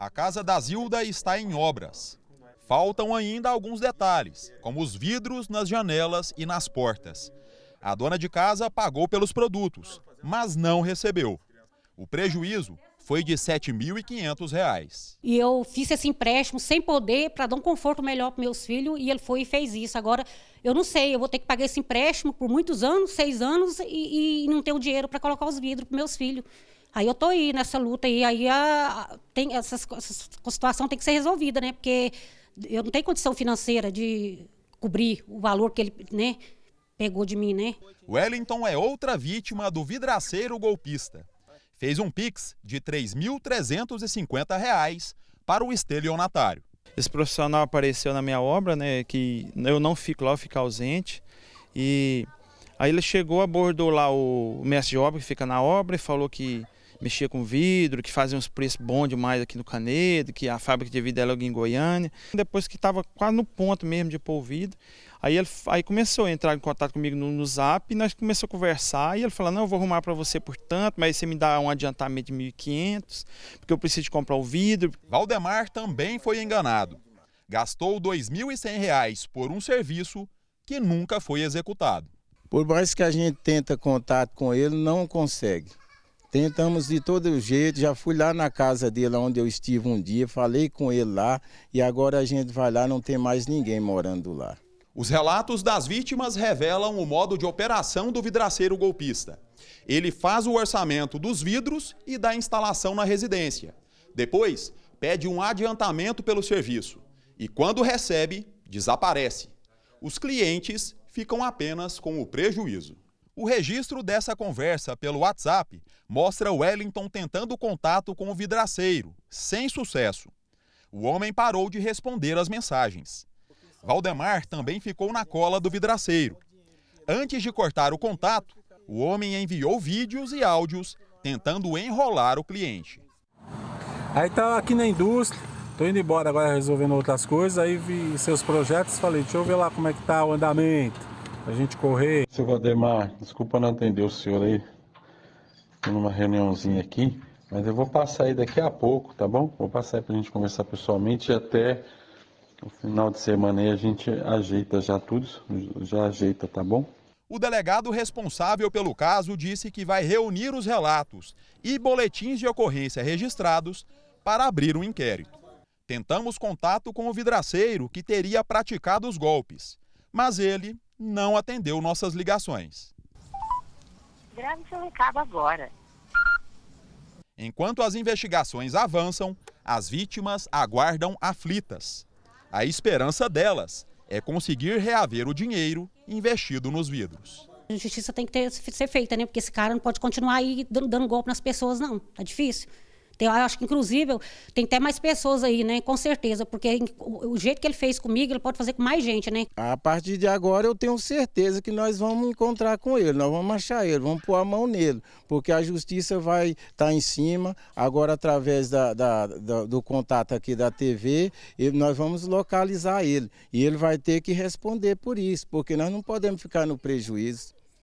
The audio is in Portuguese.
A casa da Zilda está em obras. Faltam ainda alguns detalhes, como os vidros nas janelas e nas portas. A dona de casa pagou pelos produtos, mas não recebeu. O prejuízo foi de R$ 7.500. E eu fiz esse empréstimo sem poder para dar um conforto melhor para meus filhos e ele foi e fez isso. Agora, eu não sei, eu vou ter que pagar esse empréstimo por muitos anos, seis anos, e, e não ter o dinheiro para colocar os vidros para meus filhos. Aí eu tô aí nessa luta aí, aí a, tem, essa, essa situação tem que ser resolvida, né? Porque eu não tenho condição financeira de cobrir o valor que ele, né, pegou de mim, né? Wellington é outra vítima do vidraceiro golpista. Fez um pix de R$ 3.350 para o estelionatário. Esse profissional apareceu na minha obra, né, que eu não fico lá, eu fico ausente. E aí ele chegou, abordou lá o mestre de obra que fica na obra e falou que mexia com vidro, que fazia uns preços bons demais aqui no Canedo, que a fábrica de vidro era é logo em Goiânia. Depois que estava quase no ponto mesmo de pôr o vidro, aí ele aí começou a entrar em contato comigo no, no zap e nós começamos a conversar. E ele falou: Não, eu vou arrumar para você por tanto, mas você me dá um adiantamento de 1.500, porque eu preciso comprar o vidro. Valdemar também foi enganado. Gastou R$ 2.100 por um serviço que nunca foi executado. Por mais que a gente tenta contato com ele, não consegue. Tentamos de todo jeito, já fui lá na casa dele, onde eu estive um dia, falei com ele lá e agora a gente vai lá, não tem mais ninguém morando lá. Os relatos das vítimas revelam o modo de operação do vidraceiro golpista. Ele faz o orçamento dos vidros e da instalação na residência. Depois, pede um adiantamento pelo serviço e, quando recebe, desaparece. Os clientes ficam apenas com o prejuízo. O registro dessa conversa pelo WhatsApp mostra Wellington tentando contato com o vidraceiro, sem sucesso. O homem parou de responder as mensagens. Valdemar também ficou na cola do vidraceiro. Antes de cortar o contato, o homem enviou vídeos e áudios tentando enrolar o cliente. Aí estava tá aqui na indústria, tô indo embora agora resolvendo outras coisas, aí vi seus projetos, falei, deixa eu ver lá como é que tá o andamento a gente correr. Seu Valdemar, desculpa não atender o senhor aí. Tô numa reuniãozinha aqui. Mas eu vou passar aí daqui a pouco, tá bom? Vou passar aí pra gente conversar pessoalmente e até o final de semana aí a gente ajeita já tudo. Já ajeita, tá bom? O delegado responsável pelo caso disse que vai reunir os relatos e boletins de ocorrência registrados para abrir um inquérito. Tentamos contato com o vidraceiro que teria praticado os golpes, mas ele não atendeu nossas ligações. Grave seu recado agora. Enquanto as investigações avançam, as vítimas aguardam aflitas. A esperança delas é conseguir reaver o dinheiro investido nos vidros. A justiça tem que ter, ser feita, né? Porque esse cara não pode continuar aí dando, dando golpe nas pessoas, não. Tá difícil. Tem, eu acho que, inclusive, tem até mais pessoas aí, né? Com certeza, porque o, jeito que ele fez comigo, ele pode fazer com mais gente, né? A partir de agora, eu tenho certeza que nós vamos encontrar com ele, nós vamos achar ele, vamos pôr a mão nele, porque a justiça vai estar tá em cima, agora através da, da, da, do contato aqui da TV, e nós vamos localizar ele. E ele vai ter que responder por isso, porque nós não podemos ficar no prejuízo.